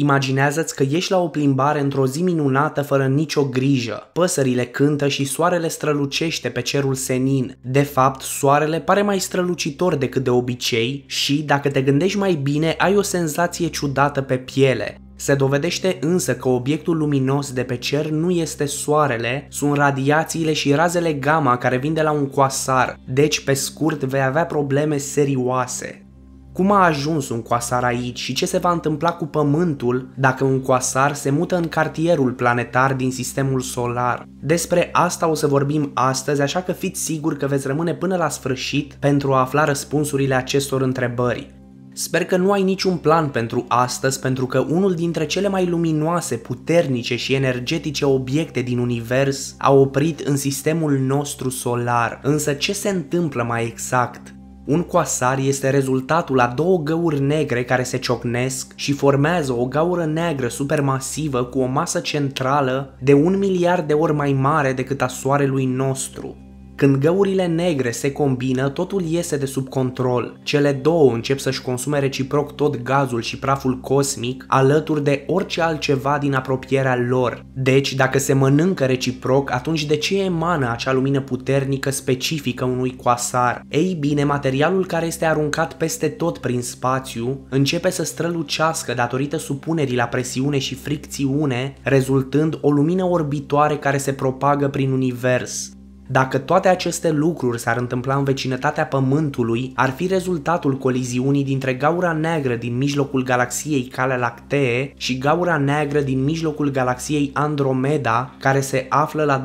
Imaginează-ți că ești la o plimbare într-o zi minunată fără nicio grijă. Păsările cântă și soarele strălucește pe cerul senin. De fapt, soarele pare mai strălucitor decât de obicei și, dacă te gândești mai bine, ai o senzație ciudată pe piele. Se dovedește însă că obiectul luminos de pe cer nu este soarele, sunt radiațiile și razele gamma care vin de la un coasar, deci pe scurt vei avea probleme serioase. Cum a ajuns un coasar aici și ce se va întâmpla cu Pământul dacă un coasar se mută în cartierul planetar din sistemul solar? Despre asta o să vorbim astăzi, așa că fiți siguri că veți rămâne până la sfârșit pentru a afla răspunsurile acestor întrebări. Sper că nu ai niciun plan pentru astăzi, pentru că unul dintre cele mai luminoase, puternice și energetice obiecte din univers a oprit în sistemul nostru solar. Însă ce se întâmplă mai exact? Un coasar este rezultatul a două găuri negre care se ciocnesc și formează o gaură neagră supermasivă cu o masă centrală de un miliard de ori mai mare decât a Soarelui nostru. Când găurile negre se combină, totul iese de sub control. Cele două încep să-și consume reciproc tot gazul și praful cosmic, alături de orice altceva din apropierea lor. Deci, dacă se mănâncă reciproc, atunci de ce emană acea lumină puternică specifică unui coasar? Ei bine, materialul care este aruncat peste tot prin spațiu începe să strălucească datorită supunerii la presiune și fricțiune, rezultând o lumină orbitoare care se propagă prin univers. Dacă toate aceste lucruri s-ar întâmpla în vecinătatea Pământului, ar fi rezultatul coliziunii dintre gaura neagră din mijlocul galaxiei Calea Lactee și gaura neagră din mijlocul galaxiei Andromeda, care se află la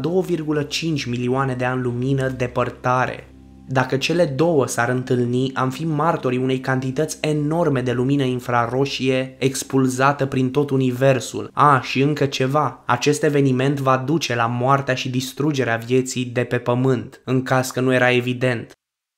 2,5 milioane de ani lumină depărtare. Dacă cele două s-ar întâlni, am fi martorii unei cantități enorme de lumină infraroșie expulzată prin tot universul. A, și încă ceva, acest eveniment va duce la moartea și distrugerea vieții de pe pământ, în caz că nu era evident.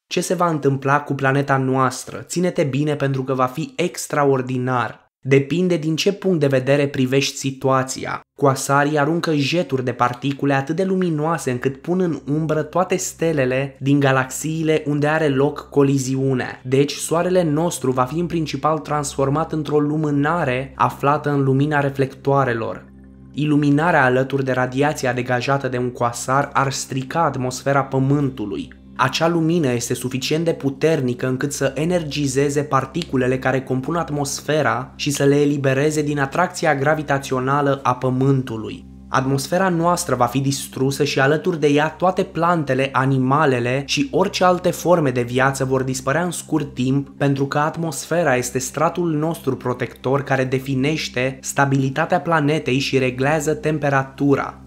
Ce se va întâmpla cu planeta noastră? Ține-te bine pentru că va fi extraordinar. Depinde din ce punct de vedere privești situația. Coasarii aruncă jeturi de particule atât de luminoase încât pun în umbră toate stelele din galaxiile unde are loc coliziune. Deci, soarele nostru va fi în principal transformat într-o lumânare aflată în lumina reflectoarelor. Iluminarea alături de radiația degajată de un coasar ar strica atmosfera Pământului, acea lumină este suficient de puternică încât să energizeze particulele care compun atmosfera și să le elibereze din atracția gravitațională a Pământului. Atmosfera noastră va fi distrusă și alături de ea toate plantele, animalele și orice alte forme de viață vor dispărea în scurt timp pentru că atmosfera este stratul nostru protector care definește stabilitatea planetei și reglează temperatura,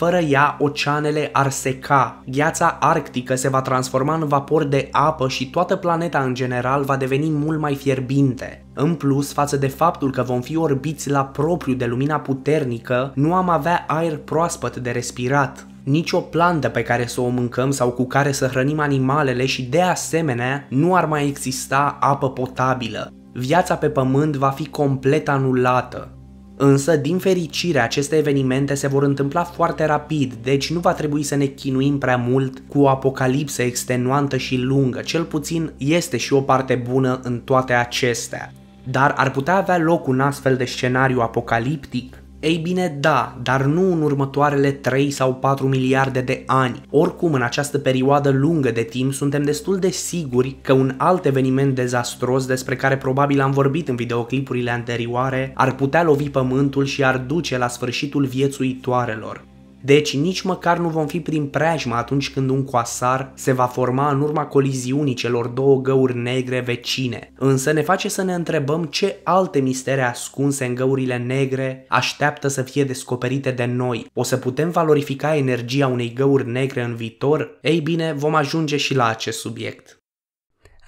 fără ea, oceanele ar seca, gheața arctică se va transforma în vapor de apă și toată planeta în general va deveni mult mai fierbinte. În plus, față de faptul că vom fi orbiți la propriu de lumina puternică, nu am avea aer proaspăt de respirat. Nici o plantă pe care să o mâncăm sau cu care să hrănim animalele și de asemenea nu ar mai exista apă potabilă. Viața pe pământ va fi complet anulată. Însă, din fericire, aceste evenimente se vor întâmpla foarte rapid, deci nu va trebui să ne chinuim prea mult cu o apocalipsă extenuantă și lungă, cel puțin este și o parte bună în toate acestea. Dar ar putea avea loc un astfel de scenariu apocaliptic ei bine, da, dar nu în următoarele 3 sau 4 miliarde de ani. Oricum, în această perioadă lungă de timp, suntem destul de siguri că un alt eveniment dezastros despre care probabil am vorbit în videoclipurile anterioare ar putea lovi pământul și ar duce la sfârșitul viețuitoarelor. Deci nici măcar nu vom fi prin preajmă atunci când un coasar se va forma în urma coliziunii celor două găuri negre vecine. Însă ne face să ne întrebăm ce alte mistere ascunse în găurile negre așteaptă să fie descoperite de noi. O să putem valorifica energia unei găuri negre în viitor? Ei bine, vom ajunge și la acest subiect.